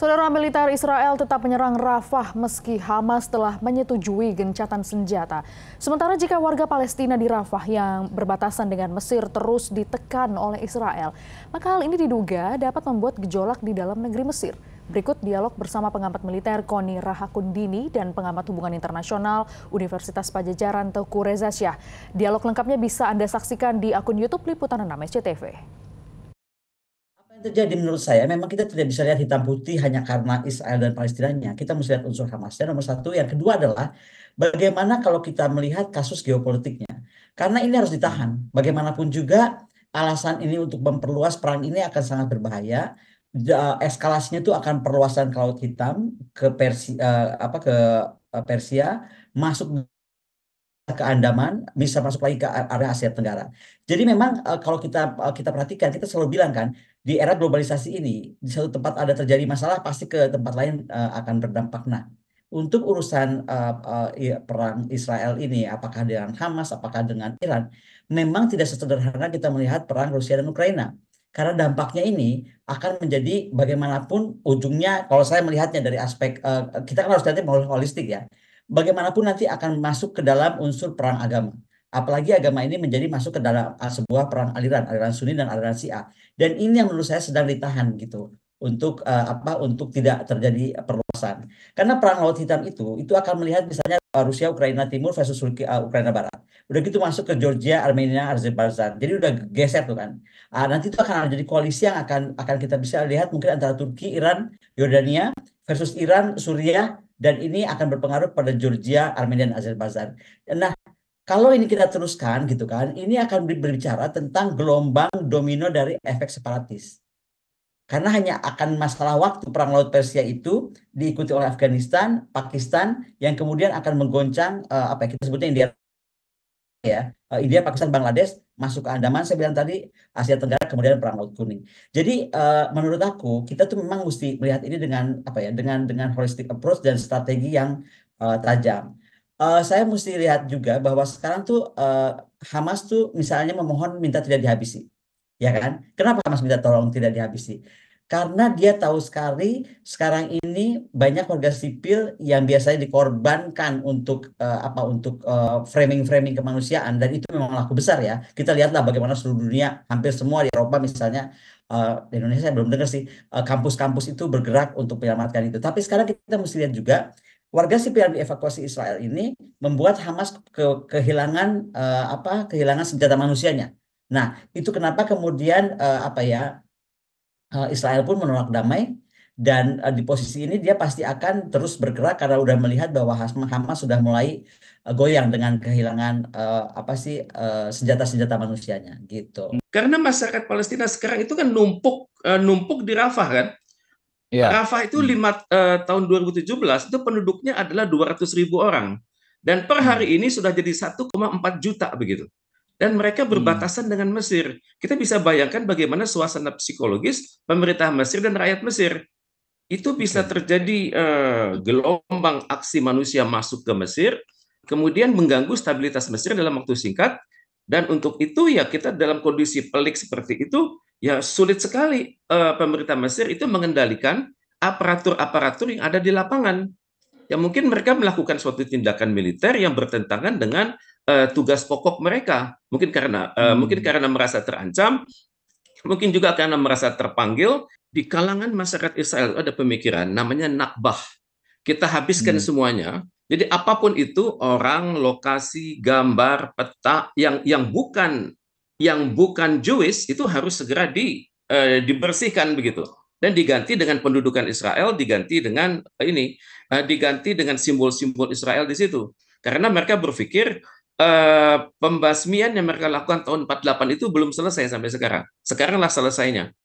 Saudara militer Israel tetap menyerang Rafah meski Hamas telah menyetujui gencatan senjata. Sementara jika warga Palestina di Rafah yang berbatasan dengan Mesir terus ditekan oleh Israel, maka hal ini diduga dapat membuat gejolak di dalam negeri Mesir. Berikut dialog bersama pengamat militer Koni Rahakundini dan pengamat hubungan internasional Universitas Pajajaran Teuku Reza Syah. Dialog lengkapnya bisa Anda saksikan di akun YouTube Liputan 6 SCTV terjadi menurut saya memang kita tidak bisa lihat hitam putih hanya karena Israel dan Palestinanya. Kita mesti lihat unsur Hamasnya nomor satu. Yang kedua adalah bagaimana kalau kita melihat kasus geopolitiknya. Karena ini harus ditahan. Bagaimanapun juga alasan ini untuk memperluas perang ini akan sangat berbahaya. Eskalasinya itu akan perluasan ke Laut Hitam, ke Persia, eh, apa ke eh, Persia, masuk ke Andaman, bisa masuk lagi ke area Asia Tenggara. Jadi memang eh, kalau kita eh, kita perhatikan, kita selalu bilang kan di era globalisasi ini di satu tempat ada terjadi masalah pasti ke tempat lain eh, akan berdampak. Nah, untuk urusan uh, uh, perang Israel ini, apakah dengan Hamas, apakah dengan Iran, memang tidak sesederhana kita melihat perang Rusia dan Ukraina. Karena dampaknya ini akan menjadi bagaimanapun ujungnya, kalau saya melihatnya dari aspek, uh, kita kan harus lihatnya holistik ya bagaimanapun nanti akan masuk ke dalam unsur perang agama. Apalagi agama ini menjadi masuk ke dalam ah, sebuah perang aliran, aliran Sunni dan aliran Syiah. Dan ini yang menurut saya sedang ditahan gitu untuk uh, apa untuk tidak terjadi perluasan. Karena perang laut hitam itu itu akan melihat misalnya ah, Rusia Ukraina Timur versus Ukraina Barat. Udah gitu masuk ke Georgia, Armenia, Azerbaijan. Jadi udah geser tuh kan. Uh, nanti itu akan jadi koalisi yang akan akan kita bisa lihat mungkin antara Turki, Iran, Yordania versus Iran, Suriah, dan ini akan berpengaruh pada Georgia, Armenia, dan Azerbaijan. Nah, kalau ini kita teruskan gitu kan, ini akan berbicara tentang gelombang domino dari efek separatis. Karena hanya akan masalah waktu perang laut Persia itu diikuti oleh Afghanistan, Pakistan yang kemudian akan menggoncang uh, apa kita sebutnya India ya eh, India, Pakistan, Bangladesh masuk ke Andaman saya bilang tadi Asia Tenggara kemudian perang Laut Kuning. Jadi uh, menurut aku kita tuh memang mesti melihat ini dengan apa ya dengan dengan holistic approach dan strategi yang uh, tajam. Uh, saya mesti lihat juga bahwa sekarang tuh uh, Hamas tuh misalnya memohon minta tidak dihabisi, ya kan? Kenapa Hamas minta tolong tidak dihabisi? karena dia tahu sekali sekarang ini banyak warga sipil yang biasanya dikorbankan untuk uh, apa untuk framing eh, framing-framing kemanusiaan dan itu memang laku besar ya. Kita lihatlah bagaimana seluruh dunia hampir semua di Eropa misalnya uh, di Indonesia saya belum dengar sih kampus kampus-kampus itu bergerak untuk menyelamatkan itu. Tapi sekarang kita mesti lihat juga warga sipil yang dievakuasi Israel ini membuat Hamas ke kehilangan uh, apa kehilangan senjata manusianya. Nah, itu kenapa kemudian uh, apa ya Eh, Israel pun menolak damai dan eh, di posisi ini dia pasti akan terus bergerak karena udah melihat bahwa Hamas sudah mulai eh, goyang dengan kehilangan uh, apa sih senjata-senjata manusianya gitu. Karena masyarakat Palestina sekarang itu kan numpuk uh, numpuk di Rafah kan. Ya. Rafah itu hmm. lima uh, tahun 2017 itu penduduknya adalah 200 ribu orang dan per hmm. hari ini sudah jadi 1,4 juta begitu dan mereka hmm. berbatasan hmm. dengan Mesir. Kita bisa bayangkan bagaimana suasana psikologis pemerintah Mesir dan rakyat Mesir. Itu bisa terjadi uh, gelombang aksi manusia masuk ke Mesir, kemudian mengganggu stabilitas Mesir dalam waktu singkat. Dan untuk itu ya kita dalam kondisi pelik seperti itu ya sulit sekali uh, pemerintah Mesir itu mengendalikan aparatur-aparatur yang ada di lapangan ya mungkin mereka melakukan suatu tindakan militer yang bertentangan dengan uh, tugas pokok mereka. Mungkin karena uh, hmm. mungkin karena merasa terancam, mungkin juga karena merasa terpanggil di kalangan masyarakat Israel ada pemikiran namanya nakbah. Kita habiskan hmm. semuanya. Jadi apapun itu orang, lokasi, gambar, peta yang yang bukan yang bukan Jewish itu harus segera di uh, dibersihkan begitu dan diganti dengan pendudukan Israel, diganti dengan eh, ini, eh, diganti dengan simbol-simbol Israel di situ. Karena mereka berpikir eh, pembasmian yang mereka lakukan tahun 48 itu belum selesai sampai sekarang. Sekaranglah selesainya.